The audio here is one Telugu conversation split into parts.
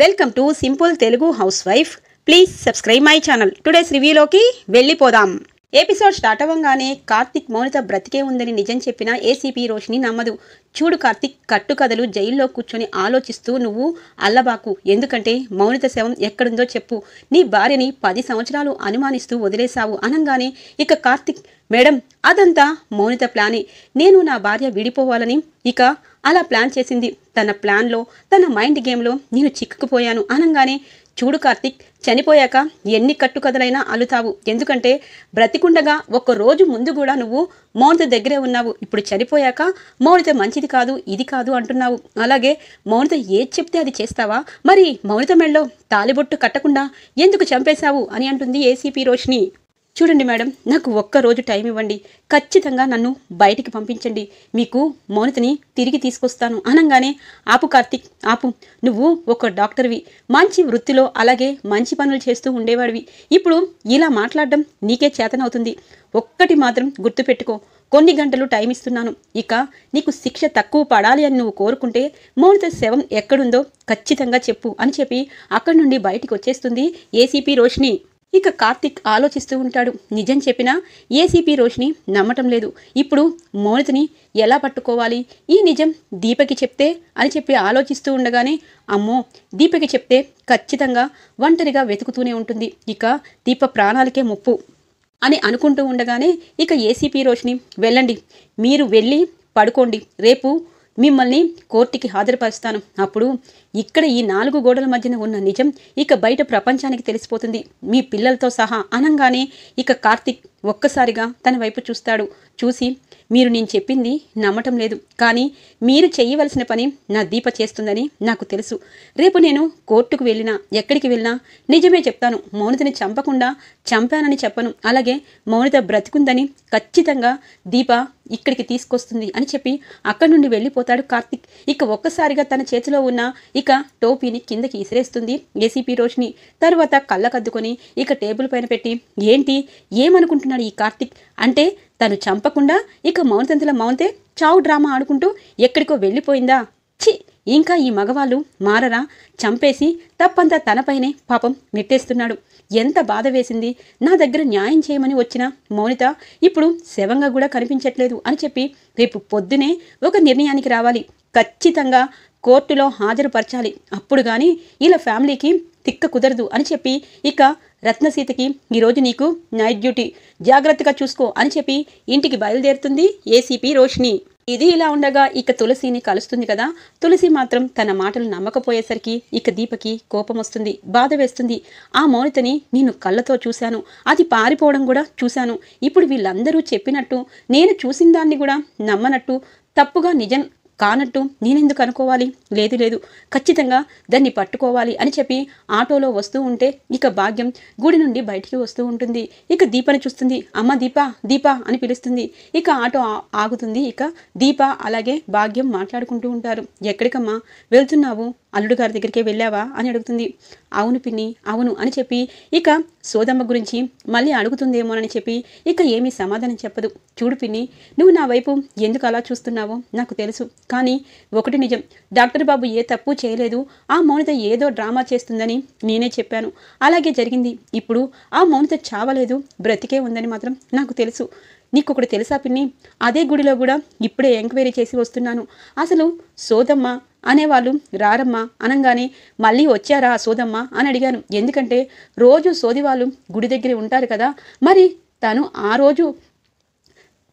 welcome to simple Telugu house wife please subscribe my channel today's రివ్యూలోకి వెళ్ళిపోదాం ఎపిసోడ్ స్టార్ట్ అవ్వగానే కార్తిక్ మౌనిత బ్రతికే ఉందని నిజం చెప్పిన ఏసీపీ రోషిని నమ్మదు చూడు కార్తిక్ కట్టుకథలు జైల్లో కూర్చొని ఆలోచిస్తూ నువ్వు అల్లబాకు ఎందుకంటే మౌనిత శవం ఎక్కడుందో చెప్పు నీ భార్యని పది సంవత్సరాలు అనుమానిస్తూ వదిలేశావు అనంగానే ఇక కార్తిక్ మేడం అదంతా మౌనిత ప్లానే నేను నా భార్య విడిపోవాలని ఇక అలా ప్లాన్ చేసింది తన ప్లాన్లో తన మైండ్ గేమ్లో నేను చిక్కుకుపోయాను అనంగానే చూడు కార్తిక్ చనిపోయాక ఎన్ని కట్టుకథలైనా అలుతావు ఎందుకంటే బ్రతికుండగా ఒక్క రోజు ముందు కూడా నువ్వు మౌనిత దగ్గరే ఉన్నావు ఇప్పుడు చనిపోయాక మౌనిత మంచిది కాదు ఇది కాదు అంటున్నావు అలాగే మౌనిత ఏది చెప్తే అది చేస్తావా మరి మౌనిత మెళ్ళో తాలిబొట్టు కట్టకుండా ఎందుకు చంపేశావు అని అంటుంది ఏసీపీ రోషిని చూడండి మేడం నాకు ఒక్కరోజు టైం ఇవ్వండి ఖచ్చితంగా నన్ను బయటికి పంపించండి మీకు మౌనితని తిరిగి తీసుకొస్తాను అనగానే ఆపు కార్తిక్ ఆపు నువ్వు ఒక డాక్టర్వి మంచి వృత్తిలో అలాగే మంచి పనులు చేస్తూ ఉండేవాడివి ఇప్పుడు ఇలా మాట్లాడడం నీకే చేతనవుతుంది ఒక్కటి మాత్రం గుర్తుపెట్టుకో కొన్ని గంటలు టైం ఇస్తున్నాను ఇక నీకు శిక్ష తక్కువ పడాలి అని నువ్వు కోరుకుంటే మౌనిత శవం ఎక్కడుందో ఖచ్చితంగా చెప్పు అని చెప్పి అక్కడి నుండి బయటికి వచ్చేస్తుంది ఏసీపీ రోషిణి ఇక కార్తిక్ ఆలోచిస్తూ ఉంటాడు నిజం చెప్పినా ఏసీపీ రోషిని నమ్మటం లేదు ఇప్పుడు మౌనితని ఎలా పట్టుకోవాలి ఈ నిజం దీపకి చెప్తే అని చెప్పి ఆలోచిస్తూ ఉండగానే అమ్మో దీపకి చెప్తే ఖచ్చితంగా ఒంటరిగా వెతుకుతూనే ఉంటుంది ఇక దీప ప్రాణాలకే ముప్పు అని అనుకుంటూ ఉండగానే ఇక ఏసీపీ రోషిని వెళ్ళండి మీరు వెళ్ళి పడుకోండి రేపు మిమ్మల్ని కోర్టుకి హాజరుపరుస్తాను అప్పుడు ఇక్కడ ఈ నాలుగు గోడల మధ్యన ఉన్న నిజం ఇక బయట ప్రపంచానికి తెలిసిపోతుంది మీ పిల్లలతో సహా అనంగానే ఇక కార్తిక్ ఒక్కసారిగా తన వైపు చూస్తాడు చూసి మీరు నేను చెప్పింది నమ్మటం లేదు కానీ మీరు చేయవలసిన పని నా దీప చేస్తుందని నాకు తెలుసు రేపు నేను కోర్టుకు వెళ్ళినా ఎక్కడికి వెళ్ళినా నిజమే చెప్తాను మౌనితని చంపకుండా చంపానని చెప్పను అలాగే మౌనిత బ్రతికుందని ఖచ్చితంగా దీప ఇక్కడికి తీసుకొస్తుంది అని చెప్పి అక్కడి నుండి వెళ్ళిపోతాడు కార్తిక్ ఇక ఒక్కసారిగా తన చేతిలో ఉన్న ఇక టోపీని కిందకి ఇసిరేస్తుంది ఏసీపీ రోషిని తర్వాత కళ్ళకద్దుకొని ఇక టేబుల్ పైన పెట్టి ఏంటి ఏమనుకుంటున్నా అన్నాడు ఈ కార్తిక్ అంటే తను చంపకుండా ఇక మౌనతంతుల మౌనతే చావు డ్రామా ఆడుకుంటూ ఎక్కడికో వెళ్ళిపోయిందా ఛీ ఇంకా ఈ మగవాళ్ళు మారరా చంపేసి తప్పంతా తనపైనే పాపం నెట్టేస్తున్నాడు ఎంత బాధ వేసింది నా దగ్గర న్యాయం చేయమని వచ్చిన మౌనిత ఇప్పుడు శవంగా కూడా కనిపించట్లేదు అని చెప్పి రేపు పొద్దునే ఒక నిర్ణయానికి రావాలి ఖచ్చితంగా కోర్టులో హాజరుపరచాలి అప్పుడు కానీ ఇలా ఫ్యామిలీకి తిక్క కుదరదు అని చెప్పి ఇక రత్నసీతకి ఈరోజు నీకు నైట్ డ్యూటీ జాగ్రత్తగా చూసుకో అని చెప్పి ఇంటికి బయలుదేరుతుంది ఏసీపీ రోషిణి ఇది ఇలా ఉండగా ఇక తులసిని కలుస్తుంది కదా తులసి మాత్రం తన మాటలు నమ్మకపోయేసరికి ఇక దీపకి కోపం వస్తుంది బాధ వేస్తుంది ఆ మౌనితని నేను కళ్ళతో చూశాను అది పారిపోవడం కూడా చూశాను ఇప్పుడు వీళ్ళందరూ చెప్పినట్టు నేను చూసిన దాన్ని కూడా నమ్మనట్టు తప్పుగా నిజం కానట్టు నేనెందుకు అనుకోవాలి లేదు లేదు ఖచ్చితంగా దాన్ని పట్టుకోవాలి అని చెప్పి ఆటోలో వస్తూ ఉంటే ఇక భాగ్యం గుడి నుండి బయటికి వస్తూ ఉంటుంది ఇక దీపని చూస్తుంది అమ్మ దీప దీప అని పిలుస్తుంది ఇక ఆటో ఆగుతుంది ఇక దీప అలాగే భాగ్యం మాట్లాడుకుంటూ ఉంటారు ఎక్కడికమ్మా వెళ్తున్నావు అల్లుడు గారి దగ్గరికే వెళ్ళావా అని అడుగుతుంది అవును పిన్ని అవును అని చెప్పి ఇక సోదమ్మ గురించి మళ్ళీ అడుగుతుందేమోనని చెప్పి ఇక ఏమీ సమాధానం చెప్పదు చూడు పిన్ని నువ్వు నా వైపు ఎందుకు అలా చూస్తున్నావో నాకు తెలుసు కానీ ఒకటి నిజం డాక్టర్ బాబు ఏ తప్పు చేయలేదు ఆ మౌనిత ఏదో డ్రామా చేస్తుందని నేనే చెప్పాను అలాగే జరిగింది ఇప్పుడు ఆ మౌనిత చావలేదు బ్రతికే ఉందని మాత్రం నాకు తెలుసు నీకు ఒకటి తెలుసా పిన్ని అదే గుడిలో కూడా ఇప్పుడే ఎంక్వైరీ చేసి వస్తున్నాను అసలు సోదమ్మ అనేవాళ్ళు రారమ్మా అనగానే మళ్ళీ వచ్చారా సోదమ్మ అని అడిగాను ఎందుకంటే రోజు సోది వాళ్ళు గుడి దగ్గరే ఉంటారు కదా మరి తను ఆ రోజు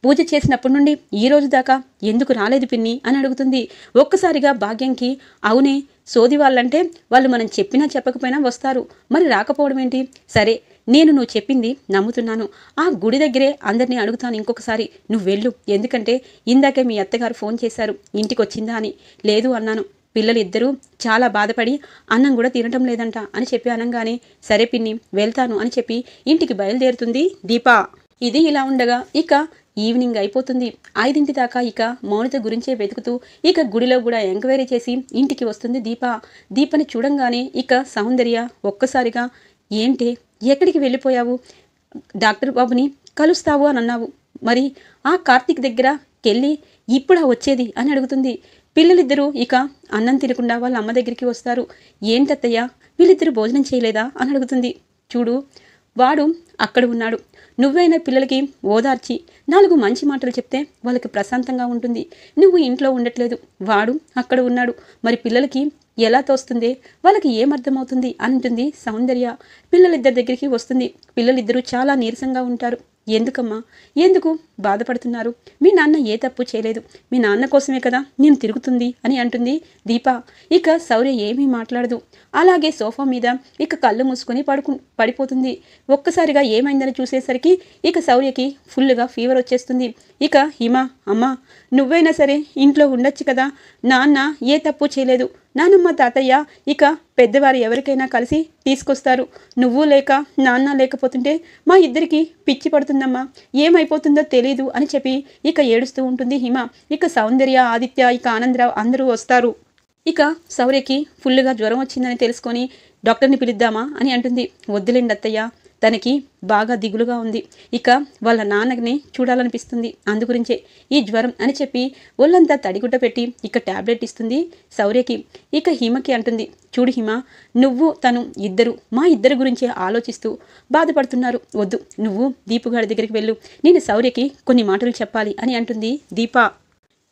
పూజ చేసినప్పటి నుండి ఈ రోజు దాకా ఎందుకు రాలేదు పిన్ని అని అడుగుతుంది ఒక్కసారిగా భాగ్యంకి అవునే సోది వాళ్ళంటే వాళ్ళు మనం చెప్పినా చెప్పకపోయినా వస్తారు మరి రాకపోవడం ఏంటి సరే నేను నువ్వు చెప్పింది నమ్ముతున్నాను ఆ గుడి దగ్గరే అందరినీ అడుగుతాను ఇంకొకసారి నువ్వు వెళ్ళు ఎందుకంటే ఇందాకే మీ అత్తగారు ఫోన్ చేశారు ఇంటికి వచ్చిందా అని లేదు అన్నాను పిల్లలు ఇద్దరూ చాలా బాధపడి అన్నం కూడా తినటం లేదంట అని చెప్పి అనగానే సరే పిన్ని వెళ్తాను అని చెప్పి ఇంటికి బయలుదేరుతుంది దీపా ఇది ఇలా ఉండగా ఇక ఈవినింగ్ అయిపోతుంది ఐదింటి దాకా ఇక మౌనిత గురించే వెతుకుతూ ఇక గుడిలో కూడా ఎంక్వైరీ చేసి ఇంటికి వస్తుంది దీప దీపని చూడంగానే ఇక సౌందర్య ఒక్కసారిగా ఏంటి ఎక్కడికి వెళ్ళిపోయావు డాక్టర్ బాబుని కలుస్తావు అని అన్నావు మరి ఆ కార్తీక్ దగ్గర కెళ్ళి ఇప్పుడా వచ్చేది అని అడుగుతుంది పిల్లలిద్దరూ ఇక అన్నం తినకుండా వాళ్ళ అమ్మ దగ్గరికి వస్తారు ఏంటత్తయ్య వీళ్ళిద్దరూ భోజనం చేయలేదా అని అడుగుతుంది చూడు వాడు అక్కడ ఉన్నాడు నువ్వైనా పిల్లలకి ఓదార్చి నాలుగు మంచి మాటలు చెప్తే వాళ్ళకి ప్రశాంతంగా ఉంటుంది నువ్వు ఇంట్లో ఉండట్లేదు వాడు అక్కడ ఉన్నాడు మరి పిల్లలకి ఎలా తోస్తుంది వాళ్ళకి ఏమర్థమవుతుంది అంటుంది సౌందర్య పిల్లలిద్దరి దగ్గరికి వస్తుంది పిల్లలిద్దరూ చాలా నీరసంగా ఉంటారు ఎందుకమ్మా ఎందుకు బాధపడుతున్నారు మీ నాన్న ఏ తప్పు చేయలేదు మీ నాన్న కోసమే కదా నేను తిరుగుతుంది అని అంటుంది దీప ఇక శౌర్య ఏమీ మాట్లాడదు అలాగే సోఫా మీద ఇక కళ్ళు మూసుకొని పడుకు పడిపోతుంది ఒక్కసారిగా ఏమైందని చూసేసరికి ఇక శౌర్యకి ఫుల్గా ఫీవర్ వచ్చేస్తుంది ఇక హిమ అమ్మ నువ్వైనా సరే ఇంట్లో ఉండొచ్చు కదా నాన్న ఏ తప్పు చేయలేదు నానమ్మ తాతయ్య ఇక పెద్దవారు ఎవరికైనా కలిసి తీసుకొస్తారు నువ్వు లేక నాన్న లేకపోతుంటే మా ఇద్దరికి పిచ్చి పడుతుందమ్మా ఏమైపోతుందో తెలియదు తెలీదు అని చెప్పి ఇక ఏడుస్తూ ఉంటుంది హిమ ఇక సౌందర్య ఆదిత్య ఇక ఆనందరావు అందరూ వస్తారు ఇక సౌర్యకి ఫుల్గా జ్వరం వచ్చిందని తెలుసుకొని డాక్టర్ని పిలుద్దామా అని అంటుంది వద్దులేండి అత్తయ్య తనకి బాగా దిగులుగా ఉంది ఇక వాళ్ళ నాన్నని చూడాలనిపిస్తుంది అందుగురించే ఈ జ్వరం అని చెప్పి ఒళ్ళంతా తడిగుడ్డ పెట్టి ఇక ట్యాబ్లెట్ ఇస్తుంది శౌర్యకి ఇక హిమకి అంటుంది చూడు హిమ నువ్వు తను ఇద్దరు మా ఇద్దరి గురించి ఆలోచిస్తూ బాధపడుతున్నారు వద్దు నువ్వు దీపుగాడి దగ్గరికి వెళ్ళు నేను శౌర్యకి కొన్ని మాటలు చెప్పాలి అని అంటుంది దీపా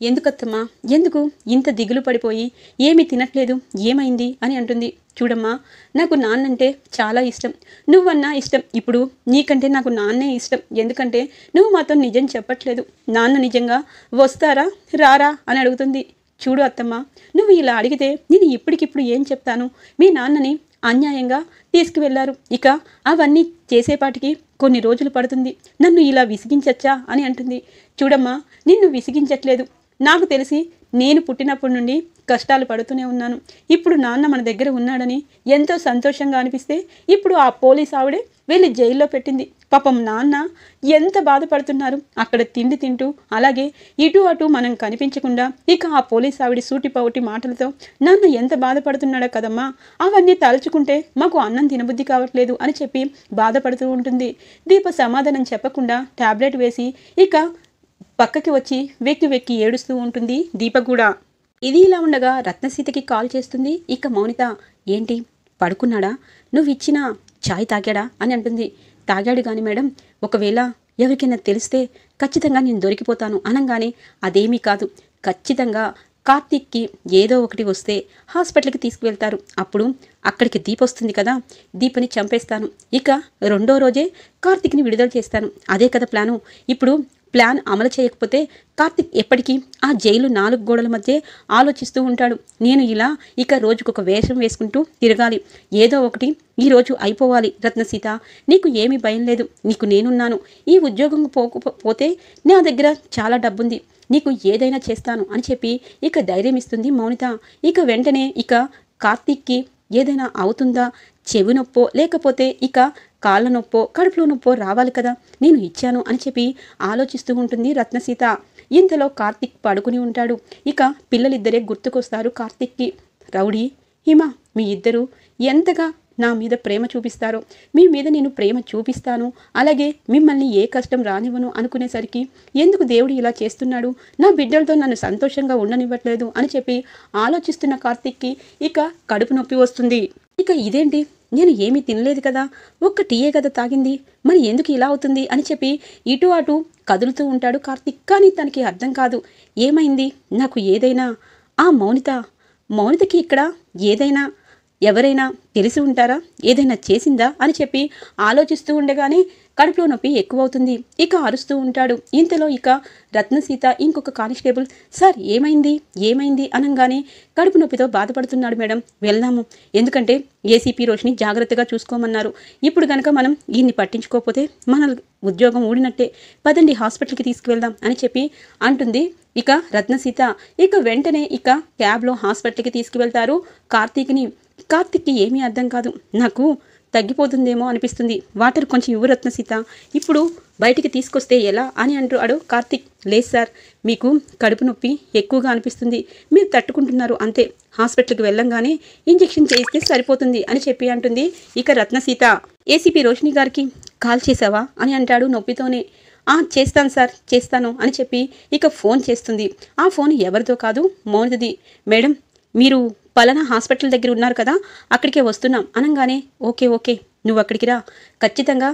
ఎందుకత్తమ్మా ఎందుకు ఇంత దిగులు పడిపోయి ఏమి తినట్లేదు ఏమైంది అని అంటుంది చూడమ్మా నాకు నాన్నంటే చాలా ఇష్టం నువ్వన్నా ఇష్టం ఇప్పుడు నీకంటే నాకు నాన్నే ఇష్టం ఎందుకంటే నువ్వు మాతో నిజం చెప్పట్లేదు నాన్న నిజంగా వస్తారా రారా అని అడుగుతుంది చూడు అత్తమ్మ నువ్వు ఇలా అడిగితే నేను ఇప్పటికిప్పుడు ఏం చెప్తాను మీ నాన్నని అన్యాయంగా తీసుకువెళ్లారు ఇక అవన్నీ చేసేపాటికి కొన్ని రోజులు పడుతుంది నన్ను ఇలా విసిగించచ్చా అని అంటుంది చూడమ్మా నిన్ను విసిగించట్లేదు నాకు తెలిసి నేను పుట్టినప్పటి నుండి కష్టాలు పడుతూనే ఉన్నాను ఇప్పుడు నాన్న మన దగ్గర ఉన్నాడని ఎంతో సంతోషంగా అనిపిస్తే ఇప్పుడు ఆ పోలీస్ ఆవిడే వెళ్ళి జైల్లో పెట్టింది పాపం నాన్న ఎంత బాధపడుతున్నారు అక్కడ తిండి తింటూ అలాగే ఇటు అటు మనం కనిపించకుండా ఇక ఆ పోలీస్ ఆవిడ సూటిపోటి మాటలతో నాన్న ఎంత బాధపడుతున్నాడో కదమ్మా అవన్నీ తలుచుకుంటే మాకు అన్నం తినబుద్ధి కావట్లేదు అని చెప్పి బాధపడుతూ ఉంటుంది దీప సమాధానం చెప్పకుండా ట్యాబ్లెట్ వేసి ఇక పక్కకి వచ్చి వెక్కి వెక్కి ఏడుస్తూ ఉంటుంది దీప కూడా ఇది ఇలా ఉండగా రత్నసీతకి కాల్ చేస్తుంది ఇక మౌనిత ఏంటి పడుకున్నాడా నువ్వు ఇచ్చిన ఛాయ్ తాగాడా అని అంటుంది తాగాడు కానీ మేడం ఒకవేళ ఎవరికైనా తెలిస్తే ఖచ్చితంగా నేను దొరికిపోతాను అనగానే అదేమీ కాదు ఖచ్చితంగా కార్తీక్కి ఏదో ఒకటి వస్తే హాస్పిటల్కి తీసుకువెళ్తారు అప్పుడు అక్కడికి దీప వస్తుంది కదా దీపని చంపేస్తాను ఇక రెండో రోజే కార్తీక్ని విడుదల చేస్తాను అదే కదా ప్లాను ఇప్పుడు ప్లాన్ అమలు చేయకపోతే కార్తిక్ ఎప్పటికీ ఆ జైలు నాలుగు గోడల మధ్య ఆలోచిస్తూ ఉంటాడు నేను ఇలా ఇక రోజుకొక వేషం వేసుకుంటూ తిరగాలి ఏదో ఒకటి ఈరోజు అయిపోవాలి రత్నసీత నీకు ఏమీ భయం లేదు నీకు నేనున్నాను ఈ ఉద్యోగం పోకపోతే నా దగ్గర చాలా డబ్బుంది నీకు ఏదైనా చేస్తాను అని చెప్పి ఇక ధైర్యం ఇస్తుంది మౌనిత ఇక వెంటనే ఇక కార్తీక్కి ఏదైనా అవుతుందా చెవి నొప్పో లేకపోతే ఇక కాళ్ళ నొప్పో కడుపులో నొప్పో రావాలి కదా నేను ఇచ్చాను అని చెప్పి ఆలోచిస్తూ ఉంటుంది రత్నసీత ఇంతలో కార్తిక్ పడుకుని ఉంటాడు ఇక పిల్లలిద్దరే గుర్తుకొస్తారు కార్తిక్కి రౌడీ హిమ మీ ఇద్దరు ఎంతగా నా మీద ప్రేమ చూపిస్తారో మీ మీద నేను ప్రేమ చూపిస్తాను అలాగే మిమ్మల్ని ఏ కష్టం రానివ్వను అనుకునేసరికి ఎందుకు దేవుడు ఇలా చేస్తున్నాడు నా బిడ్డలతో నన్ను సంతోషంగా ఉండనివ్వట్లేదు అని చెప్పి ఆలోచిస్తున్న కార్తిక్కి ఇక కడుపు నొప్పి వస్తుంది ఇక ఇదేంటి నేను ఏమీ తినలేదు కదా ఒక్క టీయే కదా తాగింది మరి ఎందుకు ఇలా అవుతుంది అని చెప్పి ఇటు అటు కదులుతూ ఉంటాడు కార్తిక్ కానీ తనకి అర్థం కాదు ఏమైంది నాకు ఏదైనా ఆ మౌనిత మౌనితకి ఇక్కడ ఏదైనా ఎవరైనా తెలిసి ఉంటారా ఏదైనా చేసిందా అని చెప్పి ఆలోచిస్తూ ఉండగానే కడుపులో నొప్పి ఎక్కువవుతుంది ఇక అరుస్తూ ఉంటాడు ఇంతలో ఇక రత్నసీత ఇంకొక కానిస్టేబుల్ సార్ ఏమైంది ఏమైంది అనగానే కడుపు నొప్పితో బాధపడుతున్నాడు మేడం వెళ్దాము ఎందుకంటే ఏసీపీ రోషిని జాగ్రత్తగా చూసుకోమన్నారు ఇప్పుడు గనక మనం ఈయన్ని పట్టించుకోకపోతే మన ఉద్యోగం ఊడినట్టే పదండి హాస్పిటల్కి తీసుకువెళ్దాం అని చెప్పి అంటుంది ఇక రత్నసీత ఇక వెంటనే ఇక క్యాబ్లో హాస్పిటల్కి తీసుకువెళ్తారు కార్తీక్ని కార్తీక్కి ఏమీ అర్థం కాదు నాకు తగ్గిపోతుందేమో అనిపిస్తుంది వాటర్ కొంచెం ఇవ్వరత్న సీత ఇప్పుడు బయటికి తీసుకొస్తే ఎలా అని అడు కార్తిక్ లేదు సార్ మీకు కడుపు నొప్పి ఎక్కువగా అనిపిస్తుంది మీరు తట్టుకుంటున్నారు అంతే హాస్పిటల్కి వెళ్ళంగానే ఇంజెక్షన్ చేయిస్తే సరిపోతుంది అని చెప్పి అంటుంది ఇక రత్న సీత ఏసీపీ రోషిణి గారికి కాల్ చేసావా అని అంటాడు నొప్పితోనే ఆ చేస్తాను సార్ చేస్తాను అని చెప్పి ఇక ఫోన్ చేస్తుంది ఆ ఫోన్ ఎవరిదో కాదు మౌనిది మేడం మీరు పలానా హాస్పిటల్ దగ్గర ఉన్నారు కదా అక్కడికే వస్తున్నాం అనగానే ఓకే ఓకే నువ్వు అక్కడికి రా ఖచ్చితంగా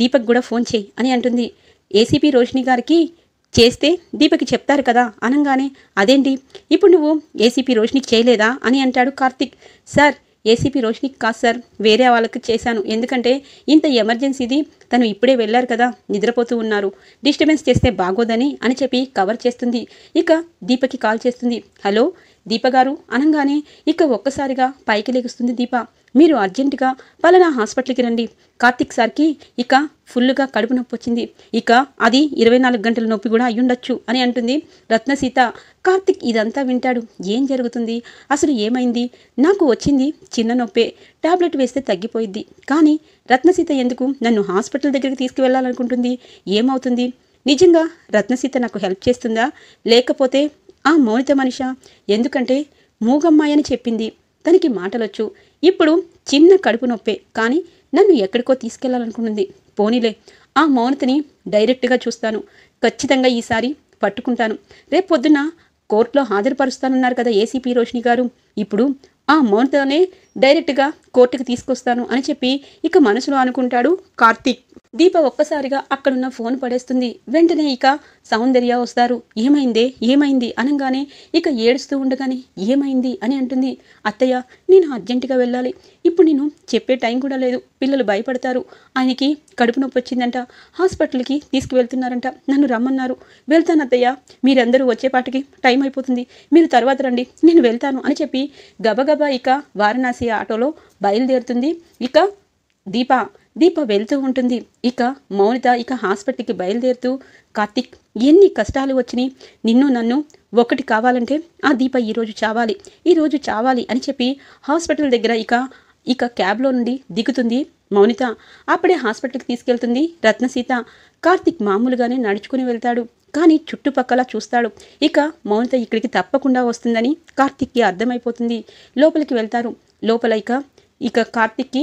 దీపక్ కూడా ఫోన్ చేయి అని అంటుంది ఏసీపీ రోషిణి గారికి చేస్తే దీపకి చెప్తారు కదా అనగానే అదేంటి ఇప్పుడు నువ్వు ఏసీపీ రోషినికి చేయలేదా అని అంటాడు కార్తిక్ సార్ ఏసీపీ రోషిణికి కాదు సార్ వేరే వాళ్ళకి చేశాను ఎందుకంటే ఇంత ఎమర్జెన్సీది తను ఇప్పుడే వెళ్ళారు కదా నిద్రపోతూ ఉన్నారు డిస్టర్బెన్స్ చేస్తే బాగోదని అని చెప్పి కవర్ చేస్తుంది ఇక దీపకి కాల్ చేస్తుంది హలో దీపగారు అనగానే ఇక ఒక్కసారిగా పైకి లెగుస్తుంది దీప మీరు అర్జెంటుగా పలానా హాస్పిటల్కి రండి కార్తిక్ సార్కి ఇక ఫుల్గా కడుపు నొప్పి వచ్చింది ఇక అది ఇరవై నాలుగు గంటల నొప్పి కూడా అయ్యుండొచ్చు అని అంటుంది రత్నసీత కార్తిక్ ఇదంతా వింటాడు ఏం జరుగుతుంది అసలు ఏమైంది నాకు వచ్చింది చిన్న నొప్పే టాబ్లెట్ వేస్తే తగ్గిపోయింది కానీ రత్నసీత ఎందుకు నన్ను హాస్పిటల్ దగ్గరికి తీసుకువెళ్ళాలనుకుంటుంది ఏమవుతుంది నిజంగా రత్నసీత నాకు హెల్ప్ చేస్తుందా లేకపోతే ఆ మౌనిత మనిష ఎందుకంటే మూగమ్మాయి అని చెప్పింది తనకి మాటలొచ్చు ఇప్పుడు చిన్న కడుపు నొప్పే కానీ నన్ను ఎక్కడికో తీసుకెళ్లాలనుకుంటుంది పోనీలే ఆ మౌనతని డైరెక్ట్గా చూస్తాను ఖచ్చితంగా ఈసారి పట్టుకుంటాను రేపొద్దున కోర్టులో హాజరుపరుస్తానన్నారు కదా ఏసీపీ రోషిని గారు ఇప్పుడు ఆ మౌనతనే డైరెక్ట్గా కోర్టుకు తీసుకొస్తాను అని చెప్పి ఇక మనసులో అనుకుంటాడు కార్తీక్ దీప ఒక్కసారిగా అక్కడున్న ఫోన్ పడేస్తుంది వెంటనే ఇక సౌందర్య వస్తారు ఏమైందే ఏమైంది అనగానే ఇక ఏడుస్తూ ఉండగానే ఏమైంది అని అంటుంది అత్తయ్య నేను అర్జెంటుగా వెళ్ళాలి ఇప్పుడు నేను చెప్పే టైం కూడా లేదు పిల్లలు భయపడతారు ఆయనకి కడుపు నొప్పి వచ్చిందంట హాస్పిటల్కి తీసుకువెళ్తున్నారంట నన్ను రమ్మన్నారు వెళ్తాను అత్తయ్య మీరందరూ వచ్చేపాటికి టైం అయిపోతుంది మీరు తర్వాత రండి నేను వెళ్తాను అని చెప్పి గబగబా ఇక వారణాసి ఆటోలో బయలుదేరుతుంది ఇక దీప దీప వెళ్తూ ఉంటుంది ఇక మౌనిత ఇక హాస్పిటల్కి బయలుదేరుతూ కార్తిక్ ఎన్ని కష్టాలు వచ్చినాయి నిన్ను నన్ను ఒకటి కావాలంటే ఆ దీప ఈరోజు చావాలి ఈరోజు చావాలి అని చెప్పి హాస్పిటల్ దగ్గర ఇక ఇక క్యాబ్లో నుండి దిగుతుంది మౌనిత అప్పుడే హాస్పిటల్కి తీసుకెళ్తుంది రత్నసీత కార్తిక్ మామూలుగానే నడుచుకుని వెళ్తాడు కానీ చుట్టుపక్కల చూస్తాడు ఇక మౌనిత ఇక్కడికి తప్పకుండా వస్తుందని కార్తిక్కి అర్థమైపోతుంది లోపలికి వెళ్తారు లోపల ఇక ఇక కార్తిక్కి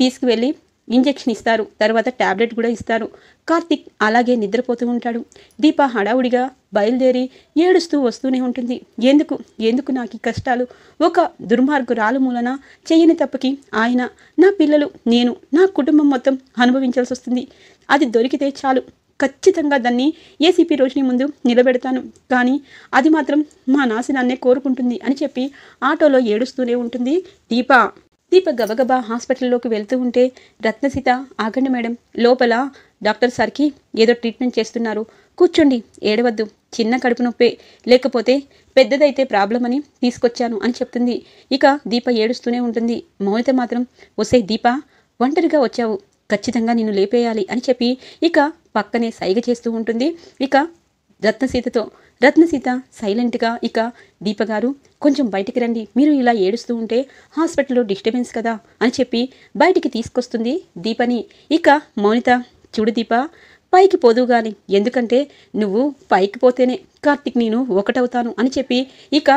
తీసుకువెళ్ళి ఇంజెక్షన్ ఇస్తారు తర్వాత ట్యాబ్లెట్ కూడా ఇస్తారు కార్తిక్ అలాగే నిద్రపోతూ ఉంటాడు దీప హడావుడిగా బయలుదేరి ఏడుస్తూ వస్తూనే ఉంటుంది ఎందుకు ఎందుకు నాకు ఈ కష్టాలు ఒక దుర్మార్గురాలు మూలన చేయని తప్పకి ఆయన నా పిల్లలు నేను నా కుటుంబం మొత్తం అనుభవించాల్సి వస్తుంది అది దొరికితే చాలు ఖచ్చితంగా దాన్ని ఏసీపీ రోజుని ముందు నిలబెడతాను కానీ అది మాత్రం మా నాశనాన్నే కోరుకుంటుంది అని చెప్పి ఆటోలో ఏడుస్తూనే ఉంటుంది దీప దీప గబగబా హాస్పిటల్లోకి వెళ్తూ ఉంటే రత్నసీత ఆగండి మేడం లోపల డాక్టర్ సార్కి ఏదో ట్రీట్మెంట్ చేస్తున్నారు కూర్చోండి ఏడవద్దు చిన్న కడుపు నొప్పే లేకపోతే పెద్దదైతే ప్రాబ్లం అని తీసుకొచ్చాను అని చెప్తుంది ఇక దీప ఏడుస్తూనే ఉంటుంది మౌనిత మాత్రం వస్తే దీప ఒంటరిగా వచ్చావు ఖచ్చితంగా నిన్ను లేపేయాలి అని చెప్పి ఇక పక్కనే సైగ చేస్తూ ఉంటుంది ఇక రత్నసీతతో రత్నసీత సైలెంట్గా ఇక దీపగారు కొంచెం బయటికి రండి మీరు ఇలా ఏడుస్తూ ఉంటే హాస్పిటల్లో డిస్టర్బెన్స్ కదా అని చెప్పి బయటికి తీసుకొస్తుంది దీపని ఇక మౌనిత చూడు దీప పైకి పోదు గాని ఎందుకంటే నువ్వు పైకి పోతేనే కార్తిక్ నేను ఒకటవుతాను అని చెప్పి ఇక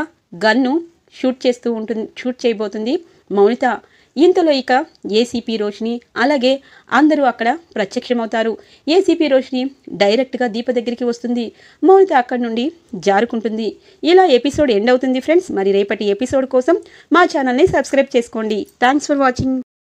గన్ను షూట్ చేస్తూ ఉంటుంది షూట్ చేయబోతుంది మౌనిత ఇంతలో ఇక ఏసీపీ రోషిని అలాగే అందరూ అక్కడ ప్రత్యక్షమవుతారు ఏసీపీ రోషిని డైరెక్ట్గా దీప దగ్గరికి వస్తుంది మౌనిత అక్కడి నుండి జారుకుంటుంది ఇలా ఎపిసోడ్ ఎండ్ అవుతుంది ఫ్రెండ్స్ మరి రేపటి ఎపిసోడ్ కోసం మా ఛానల్ని సబ్స్క్రైబ్ చేసుకోండి థ్యాంక్స్ ఫర్ వాచింగ్